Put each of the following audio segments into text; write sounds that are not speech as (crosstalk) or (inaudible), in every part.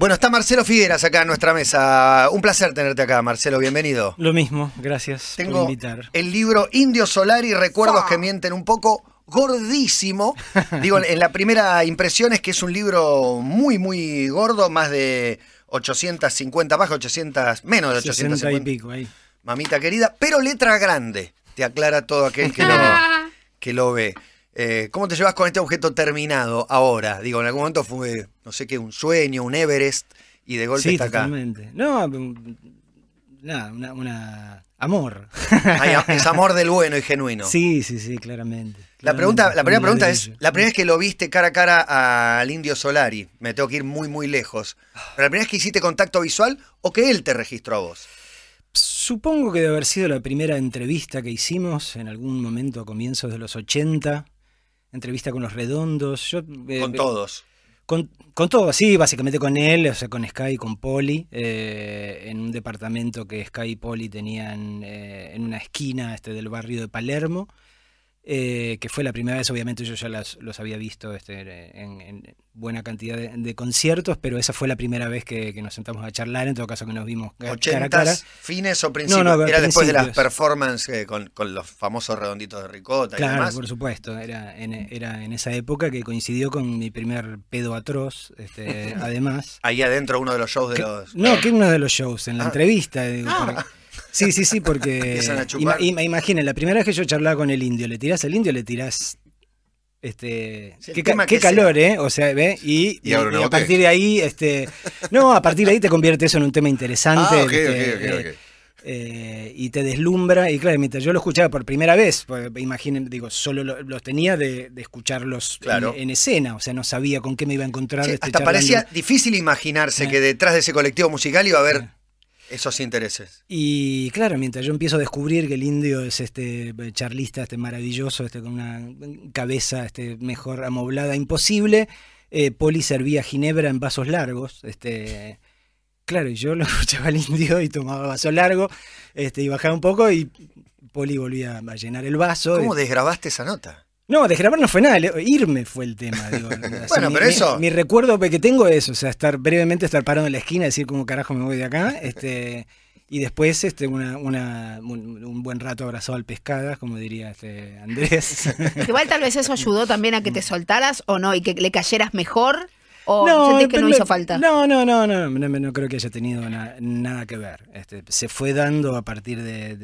Bueno, está Marcelo Figueras acá en nuestra mesa. Un placer tenerte acá, Marcelo, bienvenido. Lo mismo, gracias Tengo por invitar. El libro Indio Solar y Recuerdos que mienten un poco, gordísimo. (laughs) Digo, en la primera impresión es que es un libro muy, muy gordo, más de 850 bajas, 800, menos de 850. y pico ahí. Mamita querida, pero letra grande. Te aclara todo aquel que lo (laughs) ve. Eh, ¿Cómo te llevas con este objeto terminado ahora? Digo, en algún momento fue, no sé qué, un sueño, un Everest, y de golpe sí, totalmente. No, mm, nada, una, amor. es amor del bueno y genuino. Sí, sí, sí, claramente. La, pregunta, la primera pregunta es, la primera vez que lo viste cara a cara al indio Solari, me tengo que ir muy, muy lejos, la primera vez que hiciste contacto visual o que él te registró a vos. Supongo que debe haber sido la primera entrevista que hicimos en algún momento a comienzos de los 80 entrevista con los redondos. Yo, eh, con todos. Con, todos, sí, básicamente con él, o sea, con Sky y con Poli, eh, en un departamento que Sky y Poli tenían eh, en una esquina este, del barrio de Palermo. Eh, que fue la primera vez, obviamente yo ya las, los había visto este, en, buena cantidad de, conciertos, pero esa fue la primera vez que, nos sentamos a charlar, en todo caso que nos vimos cara fines o principios? era después de las performances eh, con, los famosos redonditos de ricota claro, y por supuesto, era en, era en esa época que coincidió con mi primer pedo atroz, este, (laughs) además. Ahí adentro uno de los shows de los... No, eh. que uno de los shows, en la ah. entrevista, ah. Sí, sí, sí, porque ima, imaginen, la primera vez que yo charlaba con el indio, le tirás al indio, le tirás este, qué, calor, ¿eh? O sea, ¿ve? Y, a partir de ahí, este, no, a partir de ahí te convierte eso en un tema interesante. Ah, eh, eh, y te deslumbra. Y claro, mientras yo lo escuchaba por primera vez, pues, imaginen, digo, solo los tenía de, escucharlos claro. en, escena, o sea, no sabía con qué me iba a encontrar. Este hasta parecía difícil imaginarse eh. que detrás de ese colectivo musical iba a haber esos intereses. Y claro, mientras yo empiezo a descubrir que el indio es este eh, charlista, este maravilloso, este con una cabeza este, mejor amoblada imposible, eh, Poli servía ginebra en vasos largos. Este, claro, y yo lo (laughs) escuchaba al indio y tomaba vaso largo, este, y bajaba un poco y Poli volvía a llenar el vaso. ¿Cómo desgrabaste esa nota? No, desgrabar no fue nada, irme fue el tema. (laughs) bueno, pero eso. Mi, recuerdo que tengo es, o sea, estar brevemente, estar parado en la esquina, y decir cómo carajo me voy de acá. Este, y después este, un, buen rato abrazado al pescado, como diría este Andrés. Igual tal vez eso ayudó también a que te soltaras o no, y que le cayeras mejor no, que no falta? No, no, no, no, no, creo que haya tenido nada que ver. Este, se fue dando a partir de,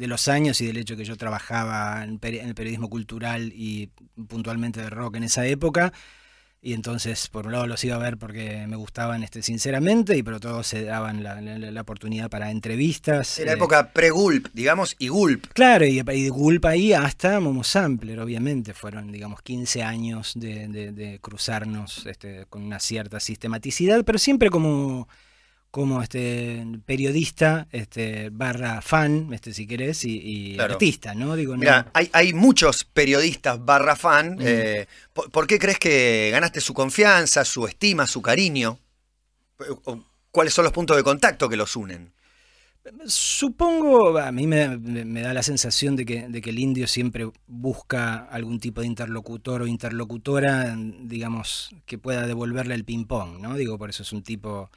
los años y del hecho que yo trabajaba en, el periodismo cultural y puntualmente de rock en esa época. Y entonces, por un lado, los iba a ver porque me gustaban este, sinceramente, y por otro se daban la, oportunidad para entrevistas. En la eh, época pre-Gulp, digamos, y Gulp. Claro, y, de Gulp ahí hasta Momo Sampler, obviamente. Fueron, digamos, 15 años de, de cruzarnos este, con una cierta sistematicidad, pero siempre como como este periodista, este, barra fan, este, si querés, y, artista, ¿no? Digo, Mira, hay, muchos periodistas barra fan. Mm. Eh, ¿por, qué crees que ganaste su confianza, su estima, su cariño? Eh, ¿Cuáles son los puntos de contacto que los unen? Supongo, a mí me, da la sensación de que, de que, el indio siempre busca algún tipo de interlocutor o interlocutora, digamos, que pueda devolverle el ping-pong, ¿no? Digo, por eso es un tipo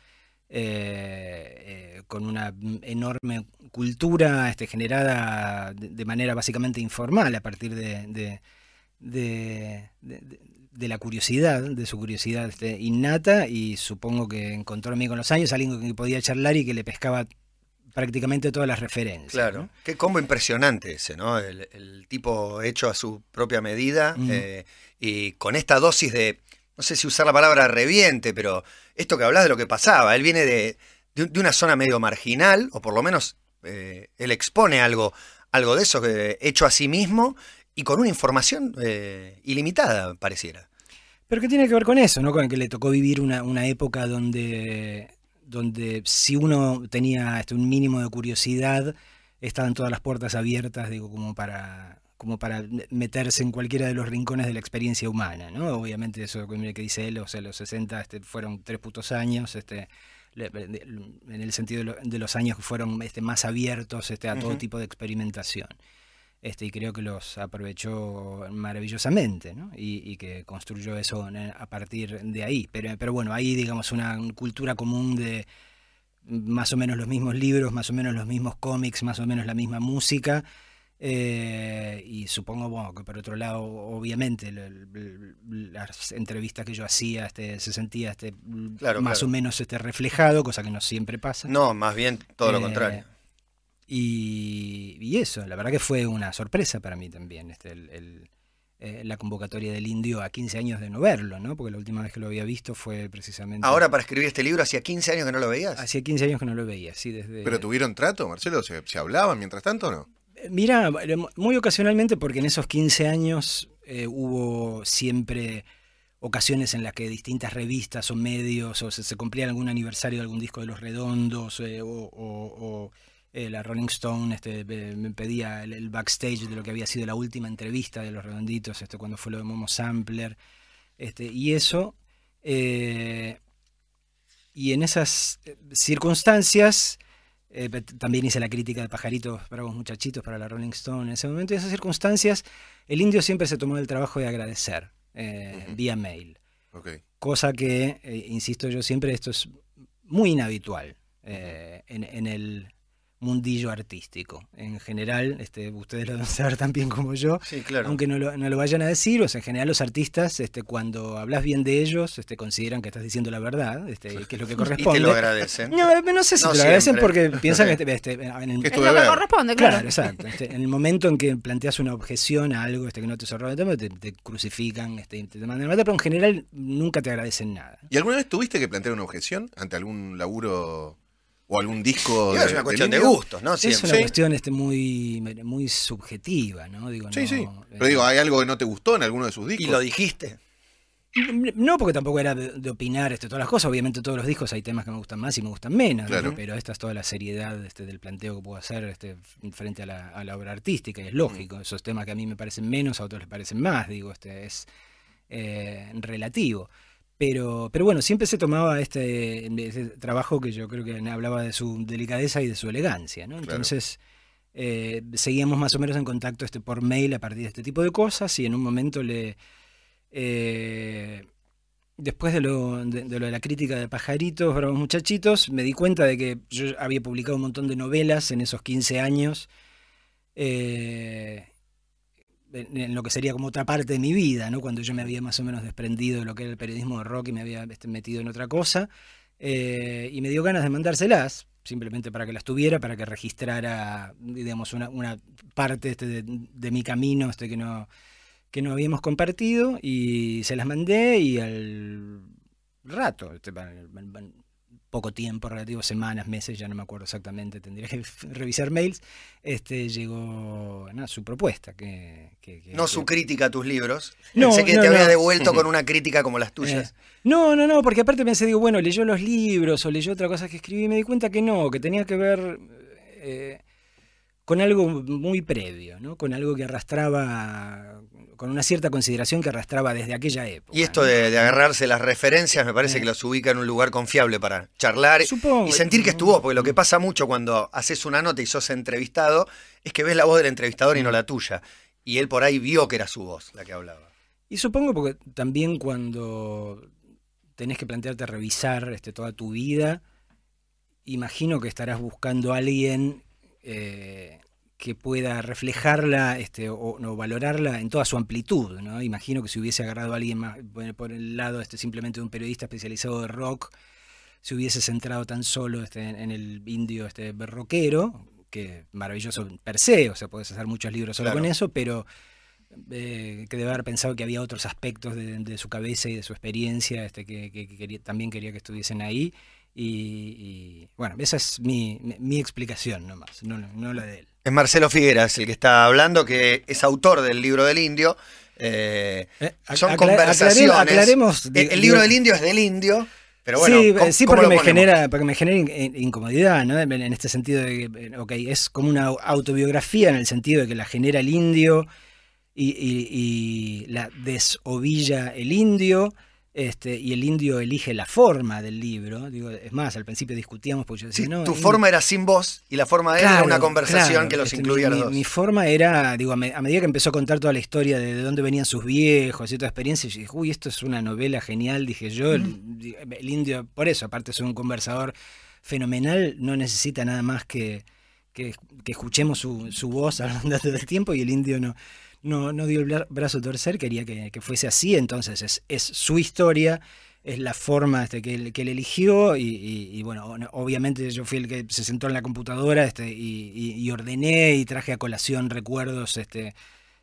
eh, eh, con una enorme cultura este, generada de, manera básicamente informal a partir de, de, la curiosidad, de su curiosidad este, innata y supongo que encontró a mí con los años alguien con quien podía charlar y que le pescaba prácticamente todas las referencias. Claro, qué combo impresionante ese, ¿no? El, tipo hecho a su propia medida eh, y con esta dosis de, no sé si usar la palabra reviente, pero esto que hablas de lo que pasaba, él viene de, una zona medio marginal, o por lo menos eh, él expone algo, algo de eso eh, hecho a sí mismo y con una información eh, ilimitada, pareciera. Pero ¿qué tiene que ver con eso? ¿No? Con que le tocó vivir una, época donde, donde si uno tenía este un mínimo de curiosidad, estaban todas las puertas abiertas, digo, como para como para meterse en cualquiera de los rincones de la experiencia humana, ¿no? Obviamente eso que dice él, o sea, los 60 este, fueron tres putos años, este, en el sentido de los años que fueron este, más abiertos este, a todo tipo de experimentación. Este, y creo que los aprovechó maravillosamente, ¿no? y, que construyó eso eh, a partir de ahí. Pero, bueno, hay, digamos, una cultura común de más o menos los mismos libros, más o menos los mismos cómics, más o menos la misma música, eh, y supongo, bueno, que por otro lado, obviamente, las entrevistas que yo hacía este, se sentía este, más o menos este, reflejado, cosa que no siempre pasa. No, más bien todo lo eh, contrario. Y, eso, la verdad que fue una sorpresa para mí también, este, eh, la convocatoria del indio a 15 años de no verlo, ¿no? Porque la última vez que lo había visto fue precisamente... Ahora para escribir este libro, ¿hacía 15 años que no lo veías? Hacía 15 años que no lo veía, sí, desde... ¿Pero tuvieron trato, Marcelo? ¿Se, se hablaban mientras tanto o no? Mira, eh, muy ocasionalmente, porque en esos 15 años eh, hubo siempre ocasiones en las que distintas revistas o medios o se, cumplía algún aniversario de algún disco de Los Redondos eh, o, la Rolling Stone este, me pedía el, backstage de lo que había sido la última entrevista de Los Redonditos, esto, cuando fue lo de Momo Sampler, este, y eso. y en esas circunstancias eh, también hice la crítica de Pajaritos para los Muchachitos para la Rolling Stone en ese momento. Y esas circunstancias, el indio siempre se tomó el trabajo de agradecer eh, vía mail. Cosa que, eh, insisto yo siempre, esto es muy inhabitual en, en, el, mundillo artístico. En general, este, ustedes lo a saber tan bien como yo, aunque no lo, vayan a decir, o en general los artistas, este, cuando hablas bien de ellos, este, consideran que estás diciendo la verdad, este, que es lo que corresponde. (laughs) y te lo agradecen. No, sé si lo agradecen porque piensan que, (laughs) este, en el, corresponde, claro. exacto. Este, en el momento en que planteas una objeción a algo este, que no te sorprende, te, te crucifican, este, te mandan a matar, pero en general nunca te agradecen nada. ¿Y alguna vez tuviste que plantear una objeción ante algún laburo o algún disco. de, es una cuestión de, gustos, ¿no? Es una cuestión este, muy, muy subjetiva, ¿no? sí, sí. Eh. Pero digo, ¿hay algo que no te gustó en alguno de sus discos? Y lo dijiste. No, porque tampoco era de, opinar este, todas las cosas. Obviamente, todos los discos hay temas que me gustan más y me gustan menos. Pero esta es toda la seriedad este, del planteo que puedo hacer este, frente a la, obra artística. Y es mm. lógico. Esos temas que a mí me parecen menos, a otros les parecen más. Digo, este es eh, relativo. Pero, pero bueno, siempre se tomaba este, trabajo que yo creo que hablaba de su delicadeza y de su elegancia, Entonces eh, seguíamos más o menos en contacto este, por mail a partir de este tipo de cosas y en un momento le... Eh, después de lo, de, la crítica de Pajaritos, Bravos Muchachitos, me di cuenta de que yo había publicado un montón de novelas en esos 15 años. Eh, en lo que sería como otra parte de mi vida, ¿no? cuando yo me había más o menos desprendido de lo que era el periodismo de rock y me había este, metido en otra cosa, eh, y me dio ganas de mandárselas, simplemente para que las tuviera, para que registrara, digamos, una, parte este, de, de, mi camino este que, no, que no habíamos compartido, y se las mandé y al rato, este, poco tiempo relativo, semanas, meses, ya no me acuerdo exactamente, tendría que (laughs) revisar mails, este, llegó su propuesta. Que, no su crítica a tus libros. No, pensé que te había devuelto con una crítica como las (laughs) eh, tuyas. no, no, no, porque aparte pensé, digo, bueno, leyó los libros o leyó otra cosa que escribí y me di cuenta que no, que tenía que ver... Eh, con algo muy previo, ¿no? con algo que arrastraba con una cierta consideración que arrastraba desde aquella época. Y esto de, agarrarse las referencias me parece eh. que los ubica en un lugar confiable para charlar y sentir que estuvo, porque lo que pasa mucho cuando haces una nota y sos entrevistado es que ves la voz del entrevistador y no mm. la tuya. Y él por ahí vio que era su voz la que hablaba. Y supongo porque también cuando tenés que plantearte revisar este, toda tu vida, imagino que estarás buscando a alguien eh, que pueda reflejarla este, o, no, valorarla en toda su amplitud. ¿no? Imagino que si hubiese agarrado a alguien más por el lado este, simplemente de un periodista especializado de rock, se hubiese centrado tan solo este, en, el indio este, berroquero, que maravilloso per se, o sea, puedes hacer muchos libros solo con eso, pero eh, que debe haber pensado que había otros aspectos de, su cabeza y de su experiencia que, también quería que estuviesen ahí. Y, bueno, esa es mi, explicación nomás, no, no, no la de él. Es Marcelo Figueras el que está hablando, que es autor del libro del indio. Eh, eh, son conversaciones. el, libro del indio es del indio. Pero bueno, sí, eh, porque, me genera, porque, me genera, incomodidad, ¿no? En, este sentido de que, ok, es como una autobiografía en el sentido de que la genera el indio y, y la desovilla el indio. Este, y el indio elige la forma del libro. es más, al principio discutíamos porque yo decía, no, Tu forma era sin voz y la forma de era una conversación que los este, incluía a los mi, Mi forma era, digo, a, medida que empezó a contar toda la historia de, dónde venían sus viejos y toda experiencia, yo dije, uy, esto es una novela genial, dije yo. El, indio, por eso, aparte, es un conversador fenomenal, no necesita nada más que, que, escuchemos su, voz voz hablando largo del tiempo y el indio no no, no dio el brazo a torcer, quería que, fuese así, entonces es, su historia, es la forma este, que, él, que eligió y, bueno, obviamente yo fui el que se sentó en la computadora este, y, y, ordené y traje a colación recuerdos este,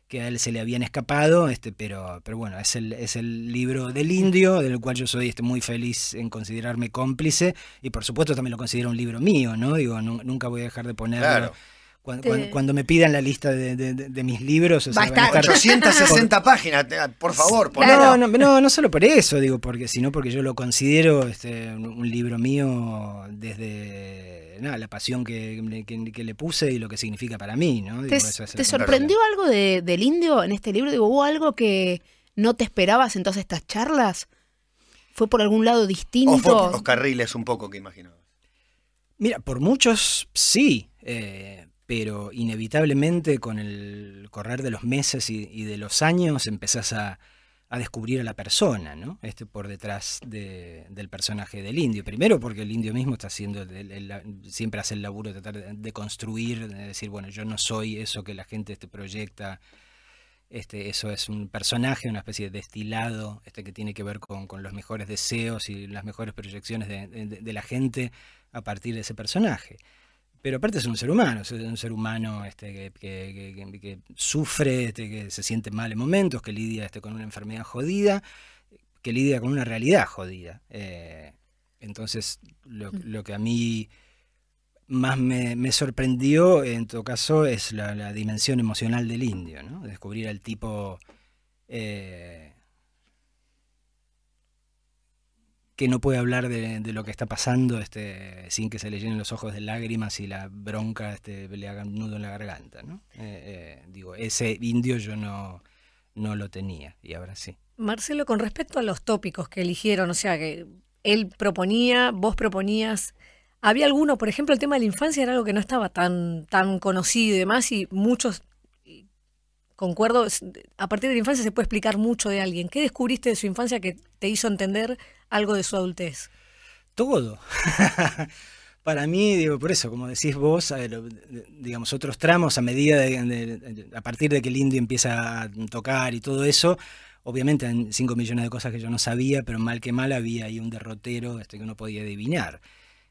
que a él se le habían escapado, este, pero, pero bueno, es el, es el libro del indio, del cual yo soy este, muy feliz en considerarme cómplice, y por supuesto también lo considero un libro mío, ¿no? Digo, nunca voy a dejar de ponerlo. Cuando, me pidan la lista de, de, mis libros. O sea, Va 860 (laughs) páginas, por favor. No, no, no, no, solo por eso, digo, porque sino porque yo lo considero este, un libro mío desde la pasión que, le puse y lo que significa para mí. ¿no? ¿Te, sorprendió algo del indio en este libro? Digo, ¿Hubo algo que no te esperabas en todas estas charlas? ¿Fue por algún lado distinto? O fue por los carriles un poco que imaginabas. Mira, por muchos sí. Eh, pero inevitablemente con el correr de los meses y, de los años empezás a, descubrir a la persona, ¿no? Este por detrás del personaje del indio. Primero porque el indio mismo está haciendo, el, siempre hace el laburo de tratar de construir, de decir, bueno, yo no soy eso que la gente este, proyecta. Este, eso es un personaje, una especie de destilado este, que tiene que ver con, con los mejores deseos y las mejores proyecciones de, de la gente a partir de ese personaje. Pero aparte es un ser humano, es un ser humano este, que, sufre, este, que se siente mal en momentos, que lidia este, con una enfermedad jodida, que lidia con una realidad jodida. Eh, entonces, mm. lo, que a mí más me, sorprendió, en todo caso, es la, dimensión emocional del indio, ¿no? Descubrir al tipo... Eh, que no puede hablar de, lo que está pasando este, sin que se le llenen los ojos de lágrimas y la bronca este, le haga nudo en la garganta. ¿no? Eh, eh, digo, ese indio yo no, no lo tenía y ahora sí. Marcelo, con respecto a los tópicos que eligieron, o sea, que él proponía, vos proponías, había alguno, por ejemplo, el tema de la infancia era algo que no estaba tan, tan conocido y demás, y muchos, concuerdo, a partir de la infancia se puede explicar mucho de alguien. ¿Qué descubriste de su infancia que te hizo entender algo de su adultez? Todo. (laughs) Para mí, digo, por eso, como decís vos, digamos, otros tramos a medida de, a partir de que el indio empieza a tocar y todo eso, obviamente en 5 millones de cosas que yo no sabía, pero mal que mal había ahí un derrotero este, que uno podía adivinar.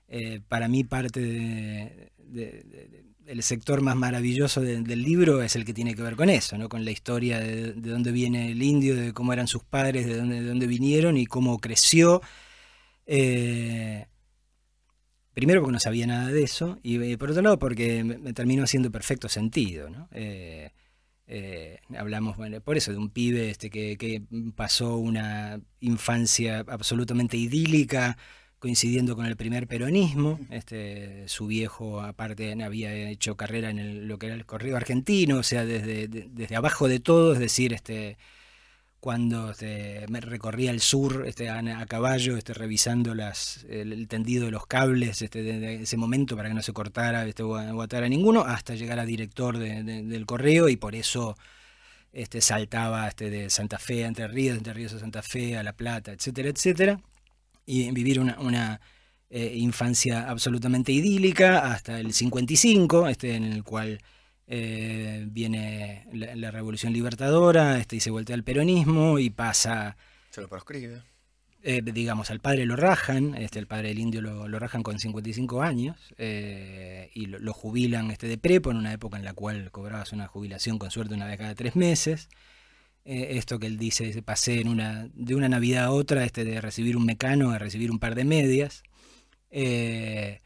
Eh, para mí parte de, el sector más maravilloso del libro es el que tiene que ver con eso, ¿no? con la historia de, dónde viene el indio, de cómo eran sus padres, de dónde, dónde vinieron y cómo creció. Eh, primero porque no sabía nada de eso y eh, por otro lado porque me, terminó haciendo perfecto sentido. Eh, hablamos, por eso, de un pibe este, que, que pasó una infancia absolutamente idílica coincidiendo con el primer peronismo. Este, su viejo, aparte, había hecho carrera en lo que era el correo argentino, o sea, desde, desde abajo de todo, es decir, este, cuando este, recorría el sur este, a, caballo, este, revisando las, el, tendido de los cables desde este, ese momento para que no se cortara este, o, ninguno, hasta llegar a director del correo y por eso este, saltaba este, de Santa Fe a Entre Ríos, Entre Ríos a Santa Fe, a La Plata, etcétera, etcétera y vivir una, eh, infancia absolutamente idílica hasta el 55, este en el cual eh, viene la, Revolución Libertadora este, y se vuelve al peronismo y pasa... Se lo proscribe. Eh, digamos, al padre lo rajan, este, el padre del indio lo, lo rajan con 55 años y lo, jubilan este, de prepo en una época en la cual cobrabas una jubilación con suerte una vez cada tres meses. Eh, esto que él dice, pasé en una, de una Navidad a otra, este, de recibir un mecano a recibir un par de medias, eh,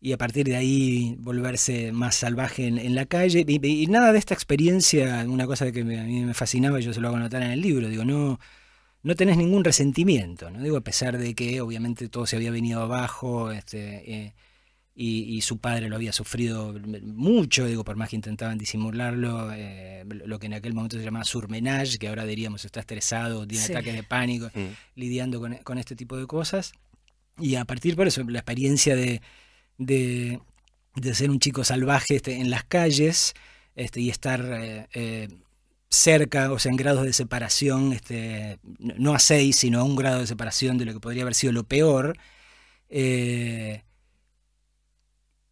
y a partir de ahí volverse más salvaje en, la calle. Y, nada de esta experiencia, una cosa que a mí me fascinaba, y yo se lo hago notar en el libro, digo, no, no tenés ningún resentimiento, ¿no? Digo, a pesar de que obviamente todo se había venido abajo, este, eh, y, su padre lo había sufrido mucho, digo, por más que intentaban disimularlo, eh, lo que en aquel momento se llamaba surmenage, que ahora diríamos está estresado, tiene ataques de pánico, lidiando con, con, este tipo de cosas. Y a partir por eso, la experiencia de, de, de ser un chico salvaje este, en las calles este, y estar... Eh, eh, cerca, o sea, en grados de separación, este, no a seis, sino a un grado de separación de lo que podría haber sido lo peor,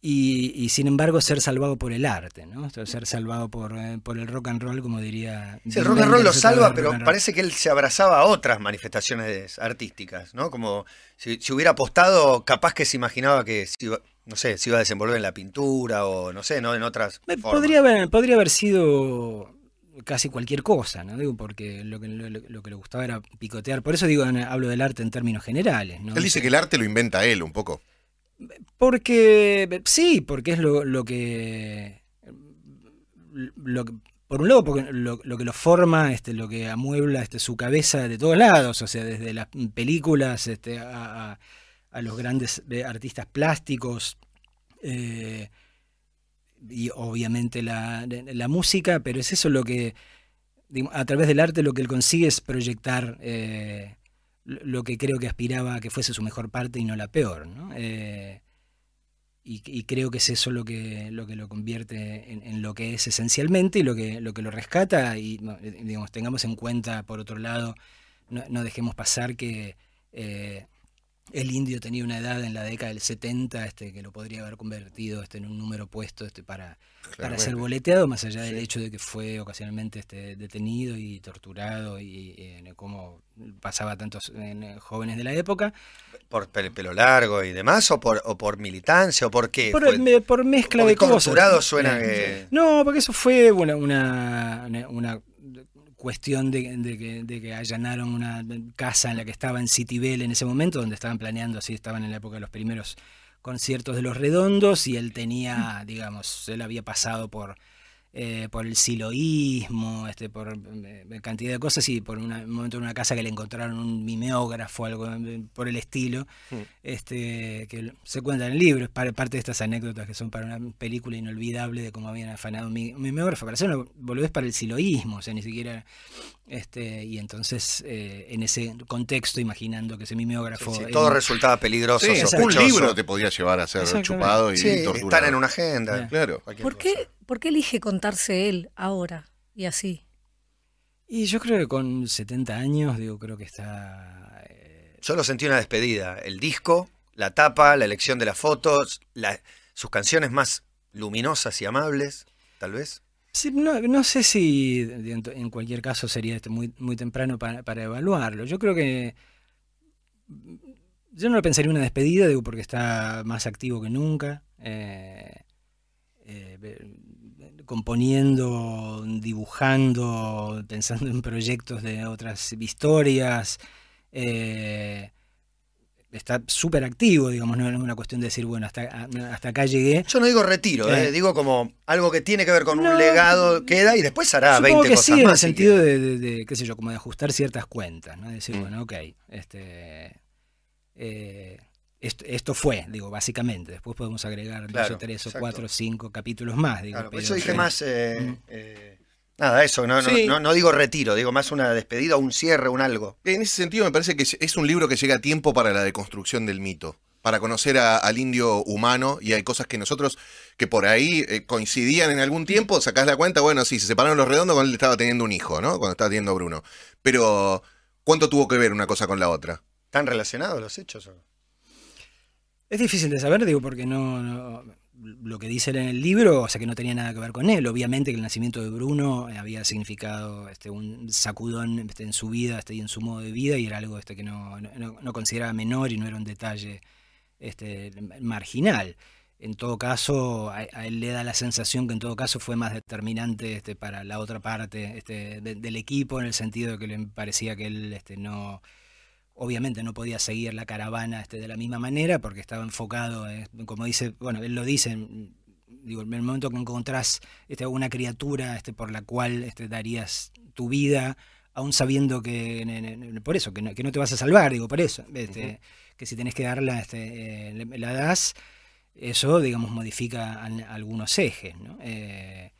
y, sin embargo ser salvado por el arte, ¿no? ser salvado eh, por, el rock and roll, como diría... el rock and roll lo salva, pero parece que él se abrazaba a otras manifestaciones artísticas, ¿no? Como si, hubiera apostado, capaz que se imaginaba que... no sé, se iba a desenvolver en la pintura o no sé, ¿no? En otras. Podría haber, podría haber sido casi cualquier cosa, ¿no? Digo, porque lo que, lo, que le gustaba era picotear. Por eso digo, hablo del arte en términos generales, Él dice que el arte lo inventa él un poco. Porque sí, porque es lo, que... por un lado, lo, que lo forma, este, lo que amuebla este, su cabeza de todos lados, o sea, desde las películas este, a, los grandes eh, artistas plásticos, eh, y obviamente la, música, pero es eso lo que, a través del arte, lo que él consigue es proyectar eh, lo que creo que aspiraba a que fuese su mejor parte y no la peor. Eh, y, creo que es eso lo que lo, convierte en, lo que es esencialmente y lo que lo, que lo rescata. Y eh, digamos, tengamos en cuenta, por otro lado, no, dejemos pasar que eh, el indio tenía una edad en la década del 70 este, que lo podría haber convertido este, en un número puesto este, para, para ser boleteado, más allá del hecho de que fue ocasionalmente este, detenido y torturado y, como pasaba tantos eh, jóvenes de la época. ¿Por pelo largo y demás? ¿O por, o por militancia? ¿O por qué? Por, mezcla de cosas. suena no, que... No, porque eso fue una, una cuestión de, que, allanaron una casa en la que estaba en Citibel en ese momento, donde estaban planeando, así estaban en la época de los primeros conciertos de los redondos y él tenía, digamos, él había pasado por eh, por el siloísmo, este, por eh, cantidad de cosas y por un momento en una casa que le encontraron un mimeógrafo, algo por el estilo, mm. este, que se cuenta en el libro, es parte de estas anécdotas que son para una película inolvidable de cómo habían afanado un mimeógrafo, para volvés para el siloísmo, o sea, ni siquiera... Este, y entonces, eh, en ese contexto, imaginando que ese mimeógrafo... todo resultaba peligroso, un libro te podía llevar a ser chupado y torturado. Están en una agenda, claro. ¿Por qué? ¿Por qué elige contarse él ahora y así? Y yo creo que con 70 años, digo, creo que está... Eh... Yo sentí una despedida. El disco, la tapa, la elección de las fotos, sus canciones más luminosas y amables, tal vez. no, sé si en cualquier caso sería este muy, muy temprano para, evaluarlo. Yo creo que yo no lo pensaría una despedida, digo, porque está más activo que nunca. Eh, eh, componiendo, dibujando, pensando en proyectos de otras historias. Eh, está súper activo, digamos, no es una cuestión de decir, bueno, hasta, hasta acá llegué. Yo no digo retiro, eh. Eh, digo como algo que tiene que ver con un legado, queda y después hará 20 que en el sentido de, qué sé yo, como de ajustar ciertas cuentas, ¿no? De decir, mm. bueno, ok, este esto, fue, digo, básicamente. Después podemos agregar dos o tres o cuatro o cinco capítulos más. Digo, eso dije más... Eh, mm. eh, nada, eso, no, no, digo retiro, digo más una despedida, un cierre, un algo. En ese sentido me parece que es un libro que llega a tiempo para la deconstrucción del mito, para conocer al indio humano y hay cosas que nosotros, que por ahí eh, coincidían en algún tiempo, sacás la cuenta, bueno, sí, se separaron los redondos cuando él estaba teniendo un hijo, ¿no? Cuando estaba teniendo a Bruno. Pero, ¿cuánto tuvo que ver una cosa con la otra? ¿Están relacionados los hechos o no? Es difícil de saber, digo, porque no, lo que dice él en el libro, o sea que no tenía nada que ver con él. Obviamente que el nacimiento de Bruno eh, había significado este, un sacudón este, en su vida este, y en su modo de vida, y era algo que no, consideraba menor y no era un detalle marginal. En todo caso, a, él le da la sensación que en todo caso fue más determinante para la otra parte del equipo, en el sentido de que le parecía que él no Obviamente no podía seguir la caravana este, de la misma manera porque estaba enfocado, eh, como dice, bueno, él lo dice, mm, en el momento que encontrás este, una criatura este, por la cual este, darías tu vida, aún sabiendo que, por eso, que no, que no, te vas a salvar, digo, por eso, este, que si tenés que darla, este, eh, la das, eso, digamos, modifica algunos ejes, ¿no? Eh,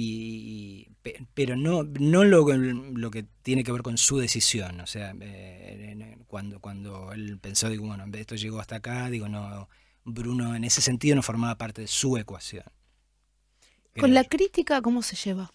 y, pero no, no lo, lo, que tiene que ver con su decisión. O sea, eh, cuando, cuando él pensó, digo, bueno, esto llegó hasta acá, digo, no, Bruno en ese sentido no formaba parte de su ecuación. ¿Con la crítica cómo se lleva?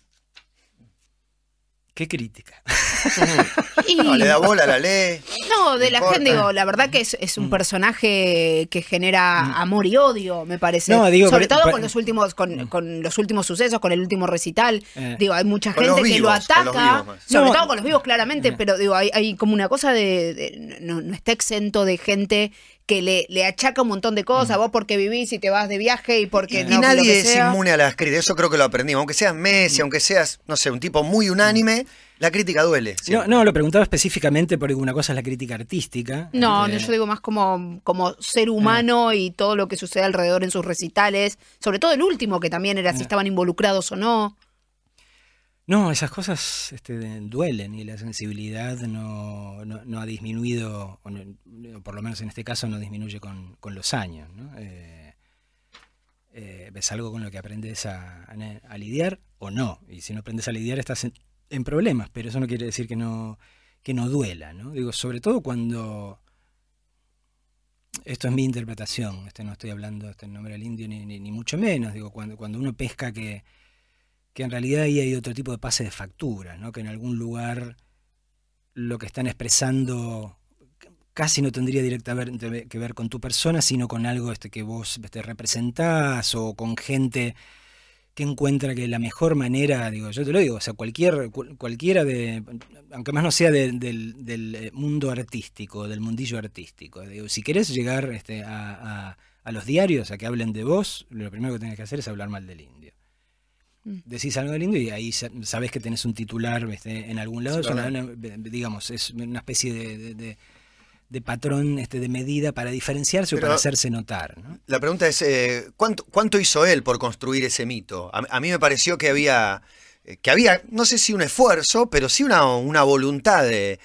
Qué crítica. (laughs) le da bola, la ley. No, de la gente, digo, la verdad que es, es, un mm. personaje que genera mm. amor y odio, me parece. Sobre todo con los últimos, con, mm. con, los últimos sucesos, con el último recital. Eh. Digo, hay mucha gente que lo ataca. sobre todo con los vivos, claramente, eh. pero digo, hay, hay, como una cosa de. no, no está exento de gente que le, le achaca un montón de cosas, mm. vos porque vivís y te vas de viaje y porque... nadie es inmune a las críticas, eso creo que lo aprendimos, aunque seas Messi, mm. aunque seas, no sé, un tipo muy unánime. La crítica duele. No, lo preguntaba específicamente porque una cosa es la crítica artística. Este, no, yo digo más como, como ser ah. humano y todo lo que sucede alrededor en sus recitales, sobre todo el último, que también era si ah. estaban involucrados o no. No, esas cosas este, duelen y la sensibilidad no, ha disminuido, o por lo menos en este caso no disminuye con, los años. Eh, eh algo con lo que aprendes a, lidiar o no. Y si no aprendes a lidiar estás en, problemas, pero eso no quiere decir que no, que no duela, ¿no? Digo, sobre todo cuando. Esto es mi interpretación, este no estoy hablando este nombre del indio ni, ni, mucho menos. Digo, cuando, cuando uno pesca que, que en realidad ahí hay otro tipo de pase de factura, ¿no? que en algún lugar lo que están expresando casi no tendría directamente que ver con tu persona, sino con algo este, que vos te este, representás o con gente que encuentra que la mejor manera, digo, yo te lo digo, o sea, cualquier, cualquiera de, aunque más no sea del, eh, mundo artístico, del mundillo artístico, digo, si querés llegar este, a, a los diarios a que hablen de vos, lo primero que tenés que hacer es hablar mal del indio. Decís algo lindo y ahí sabes que tenés un titular este, en algún lado. digamos, es una especie de, patrón este, de medida para diferenciarse o para hacerse notar. La pregunta es, eh, ¿cuánto, ¿cuánto, hizo él por construir ese mito? A, mí me pareció que había, eh, que había, no sé si un esfuerzo, pero sí una, voluntad de,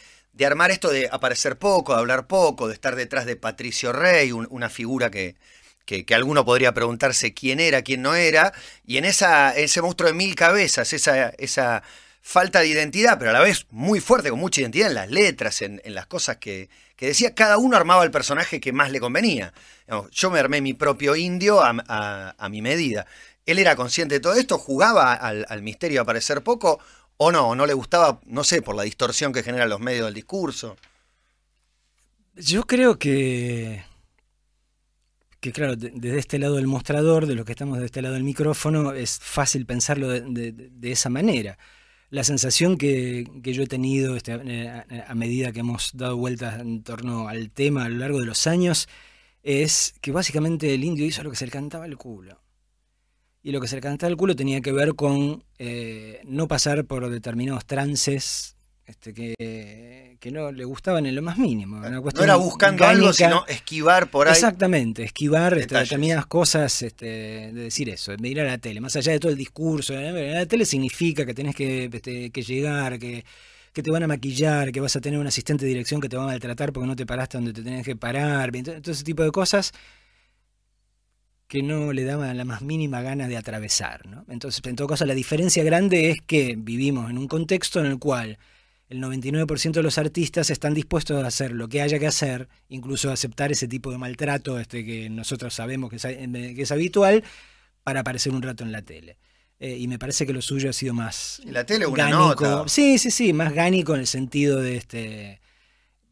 armar esto de aparecer poco, de hablar poco, de estar detrás de Patricio Rey, una figura que, que, alguno podría preguntarse quién era, quién no era, y en esa, ese monstruo de mil cabezas, esa, esa falta de identidad, pero a la vez muy fuerte, con mucha identidad en las letras, en, las cosas que, decía, cada uno armaba el personaje que más le convenía. Yo me armé mi propio indio a, a, mi medida. Él era consciente de todo esto, jugaba al, misterio a parecer poco, o no, no le gustaba, no sé, por la distorsión que generan los medios del discurso. Yo creo que que claro, desde este lado del mostrador, de los que estamos de este lado del micrófono, es fácil pensarlo de, esa manera. La sensación que, yo he tenido este, eh, a, medida que hemos dado vueltas en torno al tema a lo largo de los años es que básicamente el indio hizo lo que se le cantaba el culo. Y lo que se le cantaba el culo tenía que ver con eh, no pasar por determinados trances este, que, no le gustaban en lo más mínimo. Eh, no era buscando algo, sino esquivar por ahí. Exactamente, esquivar este, determinadas cosas, este, de decir eso, de ir a la tele. Más allá de todo el discurso, ¿eh? la tele significa que tenés que, llegar, que, te van a maquillar, que vas a tener un asistente de dirección que te va a maltratar porque no te paraste donde te tenías que parar, todo ese tipo de cosas que no le daban la más mínima gana de atravesar. Entonces, en todo caso, la diferencia grande es que vivimos en un contexto en el cual el 99% de los artistas están dispuestos a hacer lo que haya que hacer, incluso aceptar ese tipo de maltrato este, que nosotros sabemos que es, eh, habitual, para aparecer un rato en la tele. Eh, y me parece que lo suyo ha sido más. En la tele una Nota. Sí, sí, sí, más gánico en el sentido de este.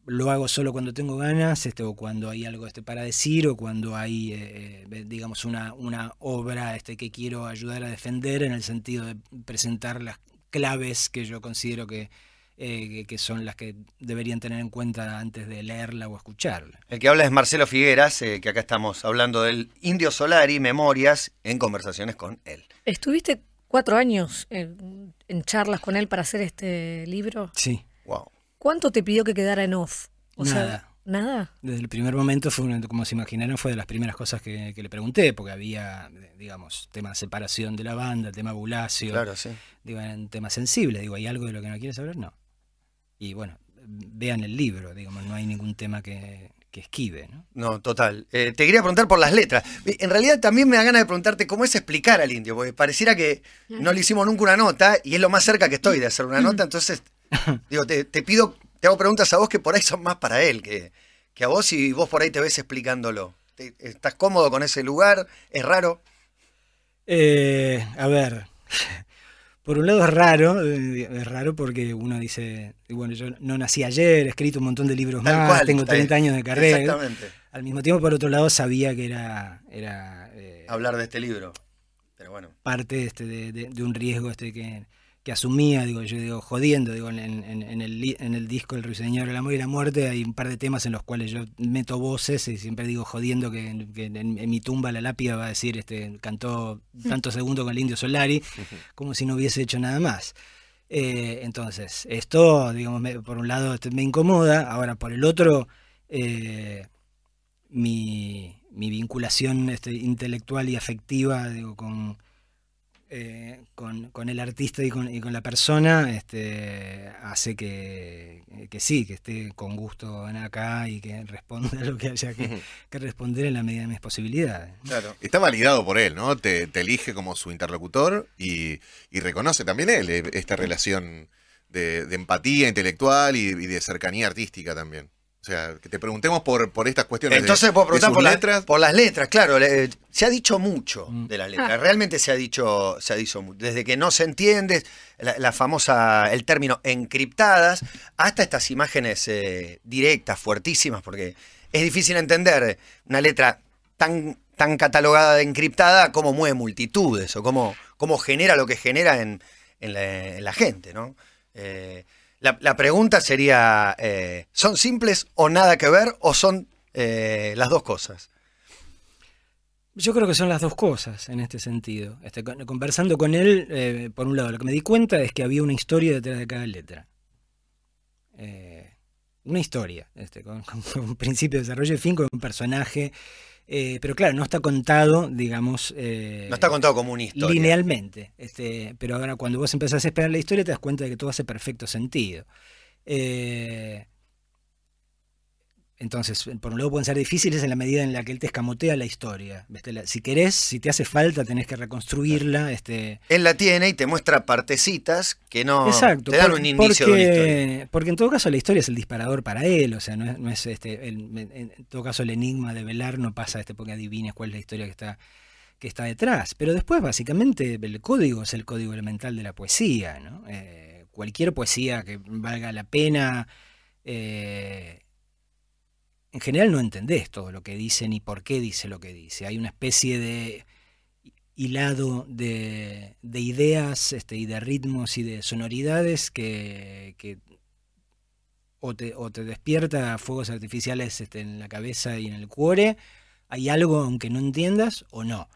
Lo hago solo cuando tengo ganas, este, o cuando hay algo este, para decir, o cuando hay, eh, digamos, una, una obra este, que quiero ayudar a defender, en el sentido de presentar las claves que yo considero que, eh, que son las que deberían tener en cuenta antes de leerla o escucharla. El que habla es Marcelo Figueras, eh, que acá estamos hablando del Indio Solari, Memorias, en conversaciones con él. ¿Estuviste cuatro años en, charlas con él para hacer este libro? Sí. ¿Cuánto te pidió que quedara en off? Nada. Nada. Desde el primer momento, fue como se imaginaron, fue de las primeras cosas que, le pregunté, porque había, digamos, tema de separación de la banda, tema bulacio. Claro, sí. Digo, en temas sensibles. Digo, ¿hay algo de lo que no quieres hablar? No y bueno, vean el libro, digamos, no hay ningún tema que, que esquive. ¿no? no total. Eh, te quería preguntar por las letras. En realidad también me da ganas de preguntarte cómo es explicar al indio, porque pareciera que no le hicimos nunca una nota y es lo más cerca que estoy de hacer una nota, (laughs) entonces digo, te, te pido, te hago preguntas a vos que por ahí son más para él que, que a vos y vos por ahí te ves explicándolo. ¿Estás cómodo con ese lugar? ¿Es raro? Eh, a ver, por un lado es raro, eh, es raro porque uno dice, bueno, yo no nací ayer, he escrito un montón de libros más, tengo 30 años de carrera. Al mismo tiempo, por otro lado, sabía que era... era eh, Hablar de este libro, pero bueno. Parte este, de, de un riesgo este que que asumía, digo, yo digo, jodiendo, digo, en, el, disco El Ruiseñor, El Amor y la Muerte hay un par de temas en los cuales yo meto voces y siempre digo jodiendo que, en, mi tumba la lápida va a decir, este, cantó tanto segundos con el Indio Solari, (laughs) como si no hubiese hecho nada más. Eh, entonces, esto, digamos, por un lado este, me incomoda, ahora por el otro, eh, mi, vinculación este, intelectual y afectiva digo, con, eh, con, el artista y con, la persona este, hace que, sí, que esté con gusto en acá y que responda (laughs) lo que haya que, responder en la medida de mis posibilidades. Claro. Está validado por él, ¿no? Te, elige como su interlocutor y, reconoce también él eh, esta relación de, empatía intelectual y de cercanía artística también. O sea, que te preguntemos por, por estas cuestiones. Entonces, de, preguntar por, letras. por las letras, claro. Eh, se ha dicho mucho mm. de las ah. letras. Realmente se ha dicho, se ha dicho mucho. Desde que no se entiende, la, famosa, el término encriptadas, hasta estas imágenes eh, directas, fuertísimas, porque es difícil entender una letra tan, tan catalogada de encriptada, cómo mueve multitudes o cómo, cómo genera lo que genera en, la, gente, ¿no? Eh, la, pregunta sería, eh, ¿son simples o nada que ver o son eh, las dos cosas? Yo creo que son las dos cosas en este sentido. Este, conversando con él, eh, por un lado, lo que me di cuenta es que había una historia detrás de cada letra. una historia, este, (laughs) con, un principio de desarrollo y fin, con un personaje eh, pero claro, no está contado, digamos. Eh, no está contado como una historia. Linealmente. Este, pero ahora, cuando vos empezás a esperar la historia, te das cuenta de que todo hace perfecto sentido. Eh, entonces, eh, por un lado pueden ser difíciles en la medida en la que él te escamotea la historia. Si querés, si te hace falta, tenés que reconstruirla. Este... Él la tiene y te muestra partecitas que no te dan un indicio porque, de la historia. Porque en todo caso la historia es el disparador para él, o sea, no es, no es este, en todo caso el enigma de velar no pasa este porque adivines cuál es la historia que está que está detrás. Pero después, básicamente, el código es el código elemental de la poesía, ¿no? Eh, cualquier poesía que valga la pena. Eh, en general no entendés todo lo que dice ni por qué dice lo que dice. Hay una especie de hilado de, ideas este, y de ritmos y de sonoridades que, o, te, o, te, despierta fuegos artificiales este, en la cabeza y en el cuore. Hay algo aunque no entiendas o no.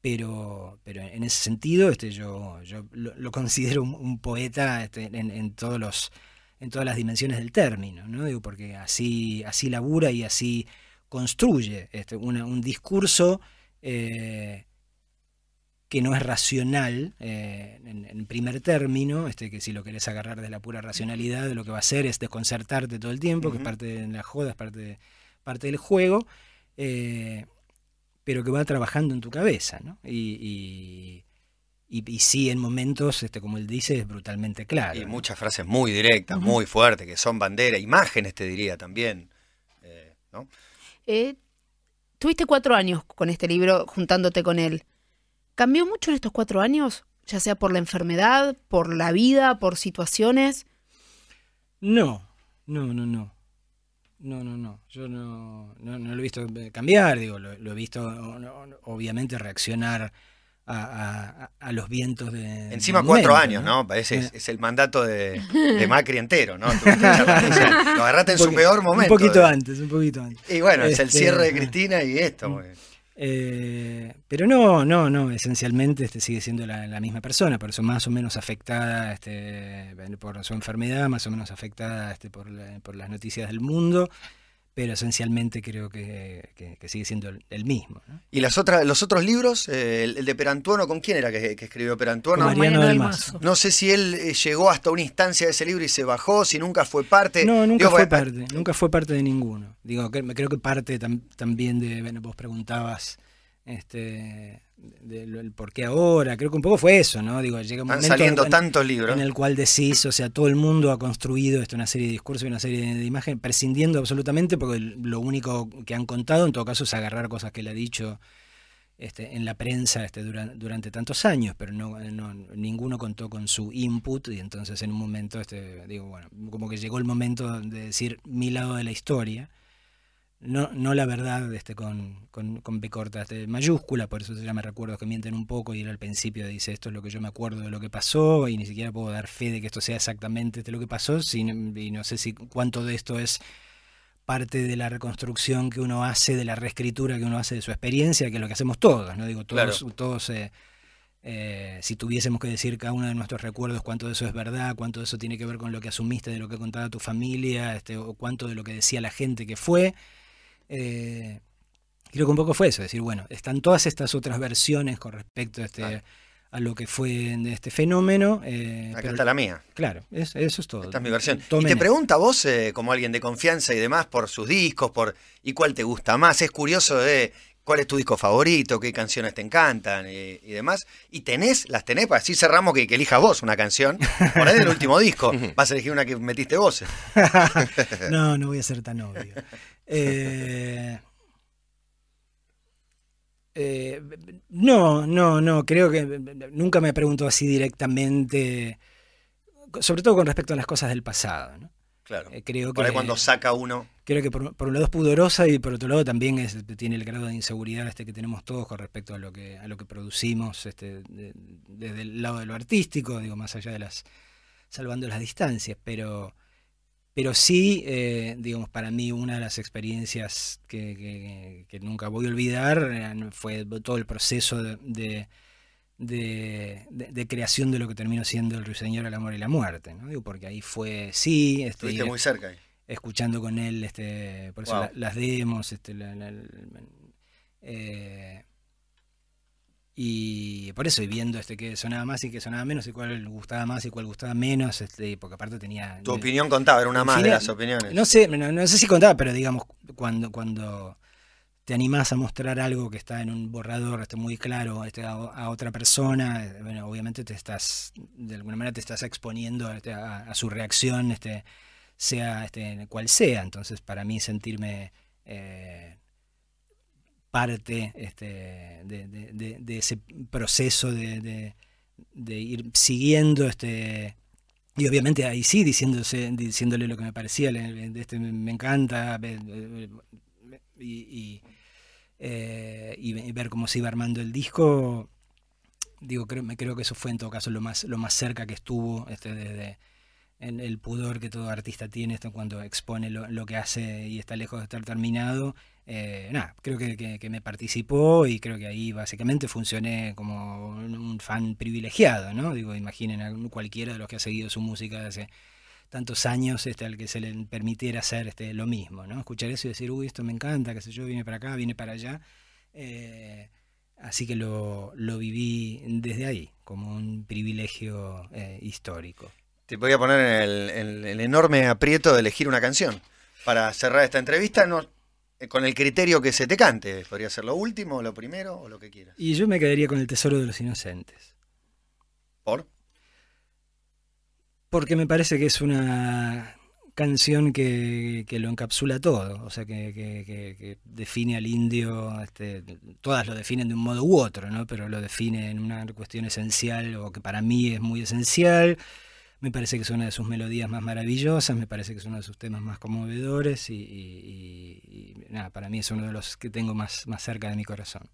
Pero, en ese sentido este, yo, lo, considero un, poeta este, en todos los en todas las dimensiones del término, ¿no? porque así, así labura y así construye este, un discurso eh, que no es racional eh, en, primer término, este, que si lo querés agarrar de la pura racionalidad, lo que va a hacer es desconcertarte todo el tiempo, que es parte de la joda, es parte, parte del juego, eh, pero que va trabajando en tu cabeza, ¿no? Y, sí, en momentos, este, como él dice, es brutalmente claro. Y muchas frases muy directas, muy fuertes, que son bandera, imágenes te diría también. Eh, ¿no? Eh, tuviste cuatro años con este libro, juntándote con él. ¿Cambió mucho en estos cuatro años? Ya sea por la enfermedad, por la vida, por situaciones. No, no, no, no. No, no, no. Yo no, no, lo he visto cambiar, digo, lo, lo he visto obviamente reaccionar a, los vientos de. Encima cuatro años, ¿no? Eh. Es, el mandato (laughs) de, Macri entero, ¿no? lo agarraste en (laughs) su peor momento. Un poquito ¿eh? antes, un poquito antes. Y bueno, es el este, cierre de eh, Cristina y esto. Mm, pues. pero no, no, no, esencialmente este, sigue siendo la, misma persona, por eso más o menos afectada este, por su enfermedad, más o menos afectada este, por, por las noticias del mundo pero esencialmente creo que, sigue siendo el, mismo. ¿Y las otras, los otros libros? Eh, el, de Perantuono, ¿con quién era que, escribió Perantuono? Mariano, No sé si él eh, llegó hasta una instancia de ese libro y se bajó, si nunca fue parte. No, nunca fue eh, parte, nunca fue parte de ninguno. Digo, creo que parte también de, bueno, vos preguntabas este, el por qué ahora, creo que un poco fue eso, ¿no? Digo, un momento saliendo en, tantos libros. En el cual decís, o sea, todo el mundo ha construido esto, una serie de discursos y una serie de, imágenes, prescindiendo absolutamente, porque lo único que han contado, en todo caso, es agarrar cosas que le ha dicho este, en la prensa este, durante, tantos años, pero ninguno contó con su input y entonces en un momento, este, digo, bueno, como que llegó el momento de decir mi lado de la historia no, no la verdad este, con, con, con B corta, mayúscula, por eso se llama Recuerdos que mienten un poco y él al principio dice esto es lo que yo me acuerdo de lo que pasó y ni siquiera puedo dar fe de que esto sea exactamente este lo que pasó y no sé si cuánto de esto es parte de la reconstrucción que uno hace, de la reescritura que uno hace de su experiencia, que es lo que hacemos todos, ¿no? Digo, todos, todos eh, eh, si tuviésemos que decir cada uno de nuestros recuerdos, cuánto de eso es verdad, cuánto de eso tiene que ver con lo que asumiste, de lo que contaba tu familia, este, o cuánto de lo que decía la gente que fue, eh, creo que un poco fue eso, es decir, bueno, están todas estas otras versiones con respecto a, este, a lo que fue de este fenómeno. Eh, Acá está la mía. Claro, eso es todo. Esta es mi versión. y te pregunta vos, eh, como alguien de confianza y demás, por sus discos, por y cuál te gusta más. Es curioso de cuál es tu disco favorito, qué canciones te encantan y, demás. Y tenés, las tenés, para así cerramos que, que elijas vos una canción. Por ahí del último disco, (laughs) vas a elegir una que metiste vos. Eh. (laughs) no, no voy a ser tan obvio. Eh, eh, no, no, no, creo que eh, nunca me pregunto así directamente, sobre todo con respecto a las cosas del pasado. Claro. creo que, ahí cuando saca uno. Creo que por, un lado es pudorosa y por otro lado también tiene el grado de inseguridad este que tenemos todos con respecto a lo que, a lo que producimos este, desde el lado de lo artístico, digo, más allá de las. salvando las distancias, pero pero sí, eh, digamos, para mí una de las experiencias que, que, nunca voy a olvidar eh, fue todo el proceso de, creación de lo que terminó siendo el Ruiseñor, el amor y la muerte, porque ahí fue, sí... estoy muy cerca Escuchando con él, este, las demos, este, eh, y por eso, y viendo este que sonaba más y que sonaba menos, y cuál gustaba más y cuál gustaba menos, este, porque aparte tenía. Tu opinión contaba, era una más de las opiniones. No sé, no, sé si contaba, pero digamos, cuando, cuando te animás a mostrar algo que está en un borrador, este, muy claro, este, a, otra persona, eh, bueno, obviamente te estás, de alguna manera te estás exponiendo este, a, su reacción, este, sea este, cual sea. Entonces, para mí sentirme. Eh, parte este, de, ese proceso de, ir siguiendo este y obviamente ahí sí diciéndose diciéndole lo que me parecía este me encanta y, ver cómo se iba armando el disco digo creo, creo que eso fue en todo caso lo más lo más cerca que estuvo este desde el pudor que todo artista tiene esto cuando expone lo, que hace y está lejos de estar terminado. Eh, nada, creo que, me participó y creo que ahí básicamente funcioné como un fan privilegiado, ¿no? Digo, imaginen a cualquiera de los que ha seguido su música hace tantos años este, al que se le permitiera hacer este, lo mismo, ¿no? Escuchar eso y decir, uy, esto me encanta, qué sé yo, viene para acá, viene para allá. Eh, así que lo, lo, viví desde ahí, como un privilegio eh, histórico. Te voy a poner en el, enorme aprieto de elegir una canción. Para cerrar esta entrevista, no, eh, con el criterio que se te cante. Podría ser lo último, lo primero o lo que quieras. Y yo me quedaría con El Tesoro de los Inocentes. ¿Por? Porque me parece que es una canción que, lo encapsula todo, o sea, que, define al indio, este, todas lo definen de un modo u otro, ¿no? pero lo define en una cuestión esencial o que para mí es muy esencial. Me parece que es una de sus melodías más maravillosas, me parece que es uno de sus temas más conmovedores y, nada, para mí es uno de los que tengo más, más cerca de mi corazón.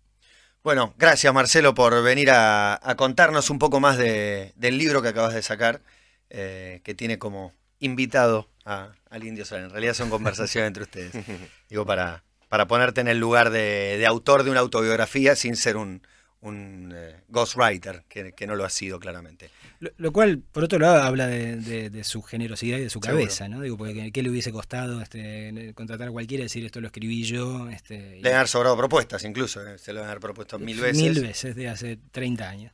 Bueno, gracias Marcelo por venir a, contarnos un poco más de, del libro que acabas de sacar, eh, que tiene como invitado a, al Indio En realidad son (laughs) conversación entre ustedes. Digo, para, para ponerte en el lugar de, autor de una autobiografía sin ser un, un eh, ghostwriter, que, que no lo ha sido claramente. Lo, cual, por otro lado, habla de, su generosidad y de su cabeza, ¿no? Digo, porque ¿qué le hubiese costado este, contratar a cualquiera y decir esto lo escribí yo? Este, Le sobrado propuestas, incluso, ¿eh? se lo han propuesto mil veces. Mil veces, de hace 30 años.